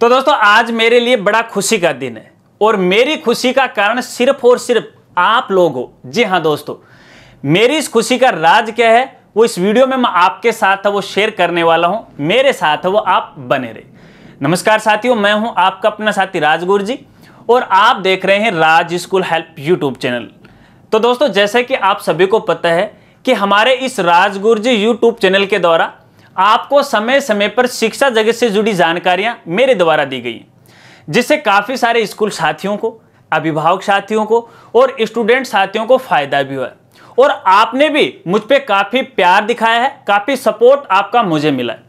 तो दोस्तों आज मेरे लिए बड़ा खुशी का दिन है और मेरी खुशी का कारण सिर्फ और सिर्फ आप लोग हो जी हाँ दोस्तों मेरी इस खुशी का राज क्या है वो इस वीडियो में मैं आपके साथ वो शेयर करने वाला हूँ मेरे साथ वो आप बने रहे नमस्कार साथियों मैं हूँ आपका अपना साथी राजगुरु जी और आप देख रहे हैं Raj school help YouTube channel तो दोस्तों जैसे कि आप सभी को पता है कि हमारे इस राजगुरु जी यूट्यूब चैनल के द्वारा आपको समय समय पर शिक्षा जगत से जुड़ी जानकारियां मेरे द्वारा दी गई जिससे काफ़ी सारे स्कूल साथियों को अभिभावक साथियों को और स्टूडेंट साथियों को फायदा भी हुआ और आपने भी मुझ पर काफ़ी प्यार दिखाया है काफ़ी सपोर्ट आपका मुझे मिला है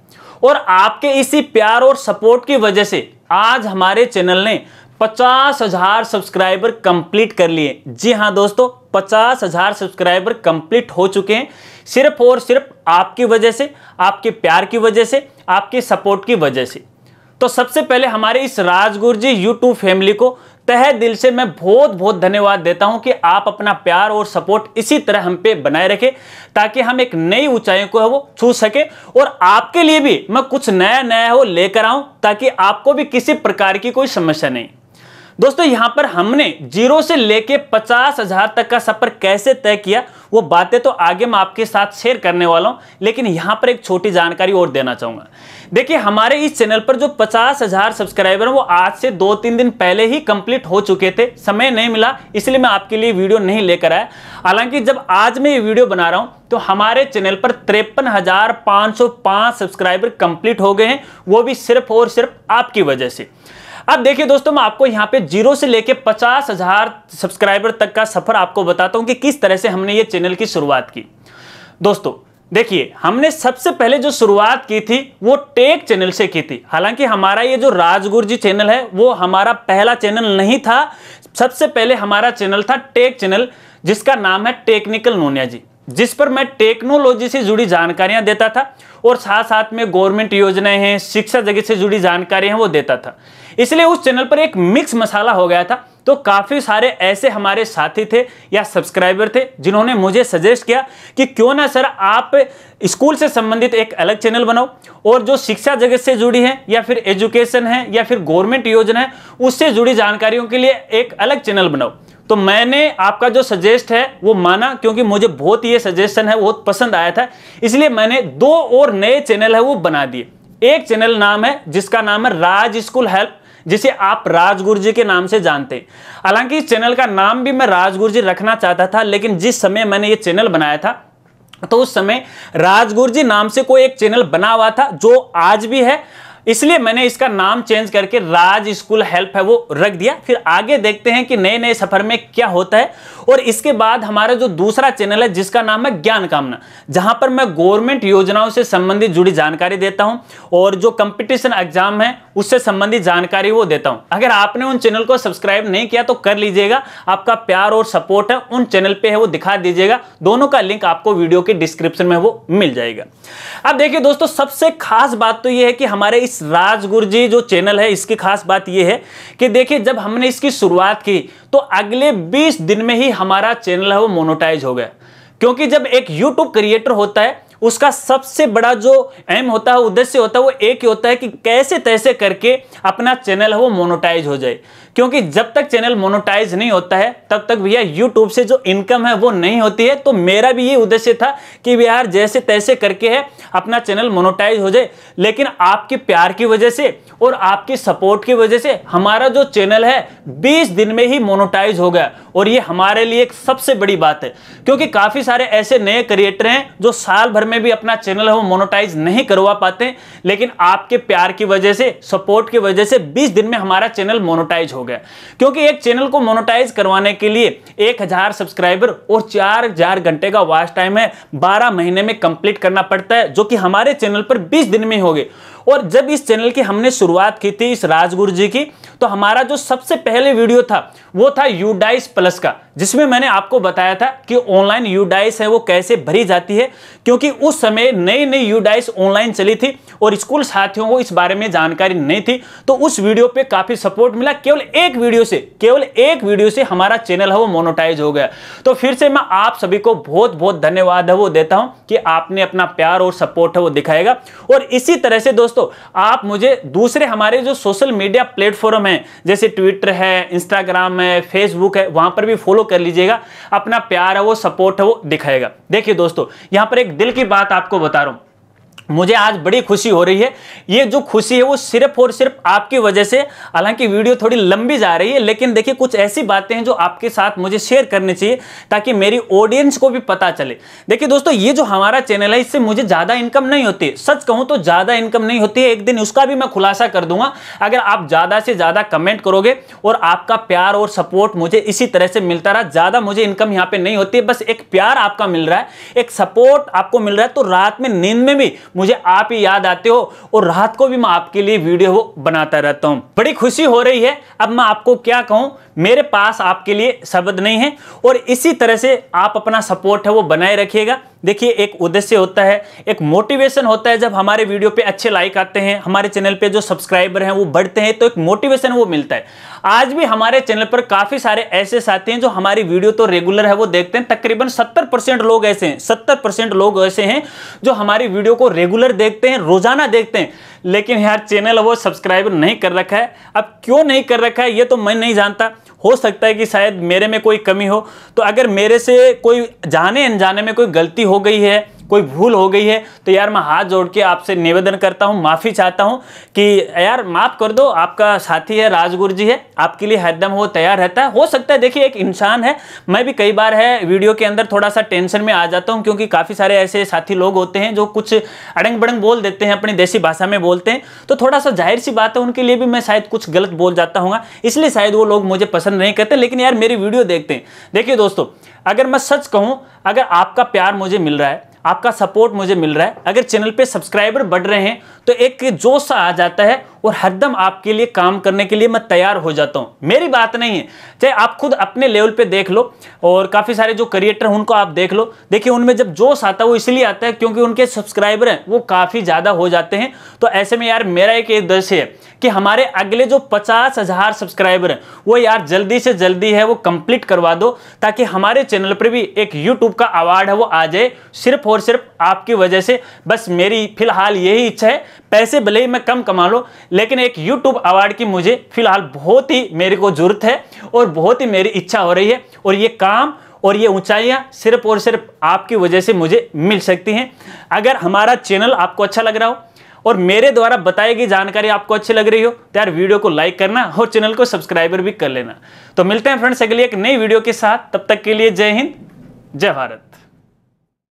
और आपके इसी प्यार और सपोर्ट की वजह से आज हमारे चैनल ने पचास हजार सब्सक्राइबर कंप्लीट कर लिए जी हाँ दोस्तों पचास हजार सब्सक्राइबर कंप्लीट हो चुके हैं सिर्फ और सिर्फ आपकी वजह से आपके प्यार की वजह से आपके सपोर्ट की वजह से तो सबसे पहले हमारे इस राजगुरु जी यूट्यूब फैमिली को तह दिल से मैं बहुत बहुत धन्यवाद देता हूं कि आप अपना प्यार और सपोर्ट इसी तरह हम पे बनाए रखें ताकि हम एक नई ऊंचाई को है वो छू सके और आपके लिए भी मैं कुछ नया नया हो लेकर आऊं ताकि आपको भी किसी प्रकार की कोई समस्या नहीं दोस्तों यहां पर हमने जीरो से लेके पचास हजार तक का सफर कैसे तय किया वो बातें तो आगे मैं आपके साथ शेयर करने वाला हूं लेकिन यहां पर एक छोटी जानकारी और देना चाहूंगा देखिए हमारे इस चैनल पर जो पचास हजार सब्सक्राइबर वो आज से दो तीन दिन पहले ही कंप्लीट हो चुके थे समय नहीं मिला इसलिए मैं आपके लिए वीडियो नहीं लेकर आया हालांकि जब आज मैं ये वीडियो बना रहा हूं तो हमारे चैनल पर तिरपन हजार पांच सौ पांच सब्सक्राइबर कंप्लीट हो गए हैं वो भी सिर्फ और सिर्फ आपकी वजह से अब देखिए दोस्तों मैं आपको यहाँ पे जीरो से लेके पचास हजार सब्सक्राइबर तक का सफर आपको बताता हूँ कि किस तरह से हमने ये चैनल की शुरुआत की दोस्तों देखिए हमने सबसे पहले जो शुरुआत की थी वो टेक चैनल से की थी हालांकि हमारा ये जो राजगुर जी चैनल है वो हमारा पहला चैनल नहीं था सबसे पहले हमारा चैनल था टेक चैनल जिसका नाम है टेक्निकल नोनिया जी जिस पर मैं टेक्नोलॉजी से जुड़ी जानकारियां देता था और साथ साथ में गवर्नमेंट योजनाएं हैं शिक्षा जगत से जुड़ी जानकारियां वो देता था इसलिए उस चैनल पर एक मिक्स मसाला हो गया था तो काफ़ी सारे ऐसे हमारे साथी थे या सब्सक्राइबर थे जिन्होंने मुझे सजेस्ट किया कि क्यों ना सर आप स्कूल से संबंधित एक अलग चैनल बनाओ और जो शिक्षा जगत से जुड़ी है या फिर एजुकेशन है या फिर गवर्नमेंट योजना है उससे जुड़ी जानकारियों के लिए एक अलग चैनल बनाओ तो मैंने आपका जो सजेस्ट है वो माना क्योंकि मुझे बहुत ये सजेशन है बहुत पसंद आया था इसलिए मैंने दो और नए चैनल है वो बना दिए एक चैनल नाम है जिसका नाम है राज स्कूल हेल्प जिसे आप राजगुरु जी के नाम से जानते हालांकि इस चैनल का नाम भी मैं राजगुरु जी रखना चाहता था लेकिन जिस समय मैंने ये चैनल बनाया था तो उस समय राजगुरु जी नाम से कोई एक चैनल बना हुआ था जो आज भी है इसलिए मैंने इसका नाम चेंज करके राज स्कूल हेल्प है वो रख दिया फिर आगे देखते हैं कि नए नए सफर में क्या होता है और इसके बाद हमारा जो दूसरा चैनल है जिसका नाम है ज्ञान कामना जहां पर मैं गवर्नमेंट योजनाओं से संबंधित जुड़ी जानकारी देता हूं और जो कंपटीशन एग्जाम है उससे संबंधित जानकारी वो देता हूं अगर आपने उन चैनल को सब्सक्राइब नहीं किया तो कर लीजिएगा आपका प्यार और सपोर्ट है उन चैनल पे है वो दिखा दीजिएगा दोनों का लिंक आपको वीडियो के डिस्क्रिप्शन में वो मिल जाएगा अब देखिए दोस्तों सबसे खास बात तो यह है कि हमारे इस इस राजगुरजी जो चैनल है इसकी खास बात यह है कि देखिए जब हमने इसकी शुरुआत की तो अगले 20 दिन में ही हमारा चैनल है वो मोनोटाइज हो गया क्योंकि जब एक यूट्यूब क्रिएटर होता है उसका सबसे बड़ा जो एम होता है उद्देश्य होता है वो एक ही होता है कि कैसे तैसे करके अपना चैनल है वो मोनोटाइज हो जाए क्योंकि जब तक चैनल मोनोटाइज नहीं होता है तब तक भैया यूट्यूब से जो इनकम है वो नहीं होती है तो मेरा भी ये उद्देश्य था कि भैया जैसे तैसे करके है अपना चैनल मोनोटाइज हो जाए लेकिन आपके प्यार की वजह से और आपके सपोर्ट की वजह से हमारा जो चैनल है बीस दिन में ही मोनोटाइज हो गया और ये हमारे लिए एक सबसे बड़ी बात है क्योंकि काफ़ी सारे ऐसे नए क्रिएटर हैं जो साल भर में भी अपना चैनल है वो मोनोटाइज नहीं करवा पाते लेकिन आपके प्यार की वजह से सपोर्ट की वजह से 20 दिन में हमारा चैनल मोनोटाइज हो गया क्योंकि एक चैनल को मोनोटाइज करवाने के लिए 1000 सब्सक्राइबर और 4000 घंटे का वॉच टाइम है बारह महीने में कंप्लीट करना पड़ता है जो कि हमारे चैनल पर बीस दिन में हो गए और जब इस चैनल की हमने शुरुआत की थी इस राजगुरु जी की तो हमारा जो सबसे पहले वीडियो था वो था यूडाइस प्लस का जिसमें मैंने आपको बताया था कि ऑनलाइन यूडाइस है वो कैसे भरी जाती है क्योंकि उस समय नई नई यूडाइस ऑनलाइन चली थी और स्कूल साथियों को इस बारे में जानकारी नहीं थी तो उस वीडियो पे काफी सपोर्ट मिला केवल एक वीडियो से केवल एक वीडियो से हमारा चैनल है वो मोनोटाइज हो गया तो फिर से मैं आप सभी को बहुत बहुत धन्यवाद है वो देता हूं कि आपने अपना प्यार और सपोर्ट है वो दिखाएगा और इसी तरह से दोस्तों आप मुझे दूसरे हमारे जो सोशल मीडिया प्लेटफॉर्म है जैसे ट्विटर है इंस्टाग्राम है फेसबुक है वहां पर भी फॉलो कर लीजिएगा अपना प्यार है वो सपोर्ट है वो दिखाएगा देखिए दोस्तों यहां पर एक दिल की बात आपको बता रहा हूं मुझे आज बड़ी खुशी हो रही है ये जो खुशी है वो सिर्फ और सिर्फ आपकी वजह से हालांकि वीडियो थोड़ी लंबी जा रही है लेकिन देखिए कुछ ऐसी बातें हैं जो आपके साथ मुझे शेयर करनी चाहिए ताकि मेरी ऑडियंस को भी पता चले देखिए दोस्तों ये जो हमारा चैनल है इससे मुझे ज़्यादा इनकम नहीं होती सच कहूँ तो ज़्यादा इनकम नहीं होती है एक दिन उसका भी मैं खुलासा कर दूंगा अगर आप ज़्यादा से ज़्यादा कमेंट करोगे और आपका प्यार और सपोर्ट मुझे इसी तरह से मिलता रहा ज़्यादा मुझे इनकम यहाँ पर नहीं होती है बस एक प्यार आपका मिल रहा है एक सपोर्ट आपको मिल रहा है तो रात में नींद में भी मुझे आप ही याद आते हो और रात को भी मैं आपके लिए वीडियो बनाता रहता हूँ बड़ी खुशी हो रही है अब मैं आपको क्या कहूँ मेरे पास आपके लिए शब्द नहीं है और इसी तरह से आप अपना सपोर्ट है वो बनाए रखिएगा देखिए एक उद्देश्य होता है एक मोटिवेशन होता है जब हमारे वीडियो पे अच्छे लाइक आते हैं हमारे चैनल पे जो सब्सक्राइबर हैं वो बढ़ते हैं तो एक मोटिवेशन वो मिलता है आज भी हमारे चैनल पर काफ़ी सारे ऐसे साथी हैं जो हमारी वीडियो तो रेगुलर है वो देखते हैं तकरीबन सत्तर लोग ऐसे हैं सत्तर लोग ऐसे हैं जो हमारी वीडियो को रेगुलर देखते हैं रोजाना देखते हैं लेकिन यार चैनल वो सब्सक्राइब नहीं कर रखा है अब क्यों नहीं कर रखा है ये तो मैं नहीं जानता हो सकता है कि शायद मेरे में कोई कमी हो तो अगर मेरे से कोई जाने अनजाने में कोई गलती हो गई है कोई भूल हो गई है तो यार मैं हाथ जोड़ के आपसे निवेदन करता हूँ माफ़ी चाहता हूँ कि यार माफ़ कर दो आपका साथी है राजगुरु जी है आपके लिए हरदम वो तैयार रहता है हो सकता है देखिए एक इंसान है मैं भी कई बार है वीडियो के अंदर थोड़ा सा टेंशन में आ जाता हूँ क्योंकि काफ़ी सारे ऐसे साथी लोग होते हैं जो कुछ अड़ंग बड़ंग बोल देते हैं अपनी देसी भाषा में बोलते हैं तो थोड़ा सा जाहिर सी बात है उनके लिए भी मैं शायद कुछ गलत बोल जाता हूँ इसलिए शायद वो लोग मुझे पसंद नहीं करते लेकिन यार मेरी वीडियो देखते हैं देखिए दोस्तों अगर मैं सच कहूँ अगर आपका प्यार मुझे मिल रहा है आपका सपोर्ट मुझे मिल रहा है अगर चैनल पे सब्सक्राइबर बढ़ रहे हैं तो एक जोश आ जाता है और हरदम आपके लिए काम करने के लिए मैं तैयार हो जाता हूँ मेरी बात नहीं है चाहे आप खुद अपने लेवल पे देख लो और काफ़ी सारे जो क्रिएटर उनको आप देख लो देखिए उनमें जब जोश आता है वो इसलिए आता है क्योंकि उनके सब्सक्राइबर हैं वो काफ़ी ज़्यादा हो जाते हैं तो ऐसे में यार मेरा एक दृश्य है कि हमारे अगले जो पचास हज़ार सब्सक्राइबर हैं वो यार जल्दी से जल्दी है वो कंप्लीट करवा दो ताकि हमारे चैनल पर भी एक यूट्यूब का अवार्ड है वो आ जाए सिर्फ और सिर्फ आपकी वजह से बस मेरी फिलहाल यही इच्छा है पैसे भले ही मैं कम कमा लो लेकिन एक यूट्यूब अवार्ड की मुझे फिलहाल बहुत ही मेरे को जरूरत है और बहुत ही मेरी इच्छा हो रही है और ये काम और ये ऊंचाइयां सिर्फ और सिर्फ आपकी वजह से मुझे मिल सकती हैं अगर हमारा चैनल आपको अच्छा लग रहा हो और मेरे द्वारा बताई गई जानकारी आपको अच्छी लग रही हो तो यार वीडियो को लाइक करना और चैनल को सब्सक्राइबर भी कर लेना तो मिलते हैं फ्रेंड्स अगली एक नई वीडियो के साथ तब तक के लिए जय हिंद जय भारत